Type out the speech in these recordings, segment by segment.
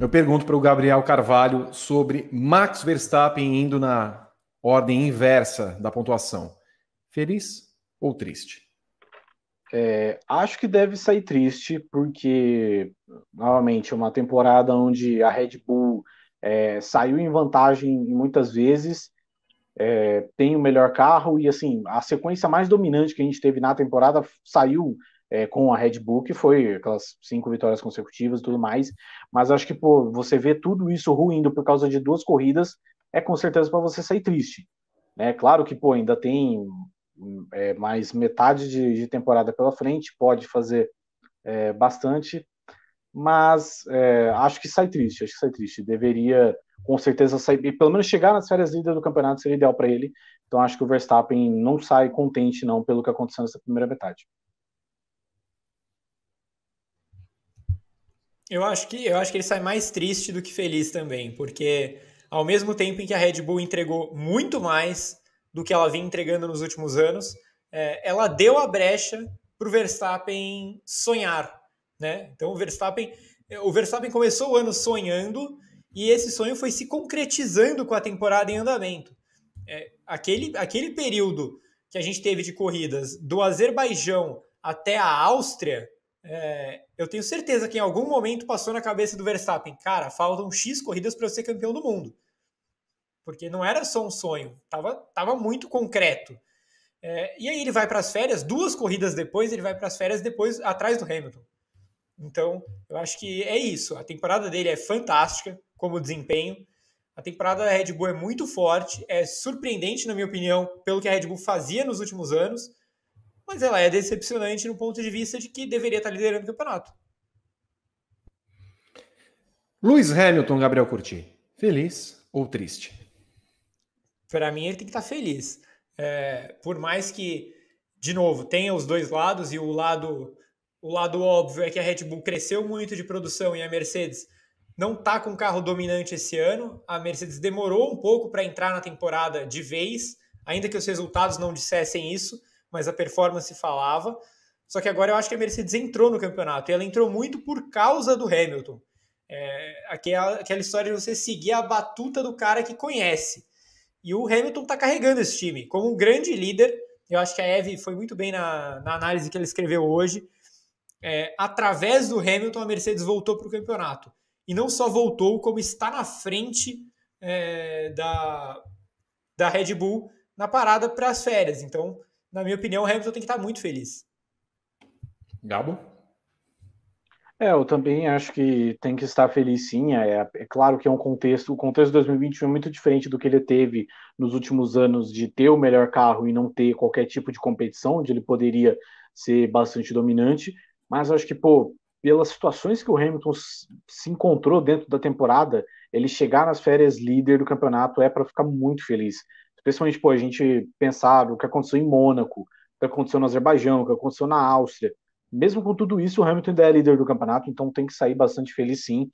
Eu pergunto para o Gabriel Carvalho sobre Max Verstappen indo na ordem inversa da pontuação. Feliz ou triste? É, acho que deve sair triste, porque, novamente, é uma temporada onde a Red Bull é, saiu em vantagem muitas vezes, é, tem o melhor carro, e assim, a sequência mais dominante que a gente teve na temporada saiu é, com a Red Bull, que foi aquelas cinco vitórias consecutivas e tudo mais. Mas acho que, pô, você vê tudo isso ruindo por causa de duas corridas, é com certeza para você sair triste. Né? Claro que, pô, ainda tem é, mais metade de, de, temporada pela frente, pode fazer é, bastante, mas é, acho que sai triste, acho que sai triste. Deveria com certeza sair, e pelo menos chegar nas férias líderes do campeonato seria ideal para ele. Então acho que o Verstappen não sai contente não pelo que aconteceu nessa primeira metade. Eu acho que eu acho que ele sai mais triste do que feliz também, porque ao mesmo tempo em que a Red Bull entregou muito mais do que ela vinha entregando nos últimos anos, é, ela deu a brecha para o Verstappen sonhar, né? Então o Verstappen o Verstappen começou o ano sonhando e esse sonho foi se concretizando com a temporada em andamento. É, aquele, aquele período que a gente teve de corridas do Azerbaijão até a Áustria é, eu tenho certeza que em algum momento passou na cabeça do Verstappen, cara, faltam X corridas para eu ser campeão do mundo. Porque não era só um sonho, tava, tava muito concreto. É, e aí ele vai para as férias, duas corridas depois, ele vai para as férias depois atrás do Hamilton. Então, eu acho que é isso. A temporada dele é fantástica como desempenho. A temporada da Red Bull é muito forte, é surpreendente, na minha opinião, pelo que a Red Bull fazia nos últimos anos mas ela é decepcionante no ponto de vista de que deveria estar liderando o campeonato. Luiz Hamilton, Gabriel Curti, feliz ou triste? Para mim, ele tem que estar feliz. É, por mais que, de novo, tenha os dois lados, e o lado, o lado óbvio é que a Red Bull cresceu muito de produção e a Mercedes não está com carro dominante esse ano. A Mercedes demorou um pouco para entrar na temporada de vez, ainda que os resultados não dissessem isso mas a performance falava. Só que agora eu acho que a Mercedes entrou no campeonato e ela entrou muito por causa do Hamilton. É, aquela, aquela história de você seguir a batuta do cara que conhece. E o Hamilton está carregando esse time como um grande líder. Eu acho que a Eve foi muito bem na, na análise que ela escreveu hoje. É, através do Hamilton, a Mercedes voltou para o campeonato. E não só voltou, como está na frente é, da, da Red Bull na parada para as férias. Então, na minha opinião, o Hamilton tem que estar muito feliz. Gabo? É, eu também acho que tem que estar feliz sim. É, é, claro que é um contexto, o contexto de 2021 é muito diferente do que ele teve nos últimos anos de ter o melhor carro e não ter qualquer tipo de competição, onde ele poderia ser bastante dominante. Mas acho que, pô, pelas situações que o Hamilton se encontrou dentro da temporada, ele chegar nas férias líder do campeonato é para ficar muito feliz. Principalmente, pô, a gente pensar o que aconteceu em Mônaco, o que aconteceu no Azerbaijão, o que aconteceu na Áustria. Mesmo com tudo isso, o Hamilton ainda é líder do campeonato, então tem que sair bastante feliz sim.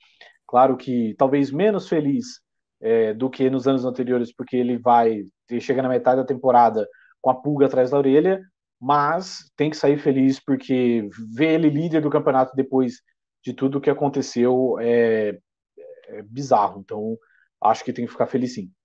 Claro que talvez menos feliz é, do que nos anos anteriores, porque ele vai, ele chega na metade da temporada com a pulga atrás da orelha, mas tem que sair feliz porque ver ele líder do campeonato depois de tudo o que aconteceu é, é, bizarro. Então acho que tem que ficar feliz sim.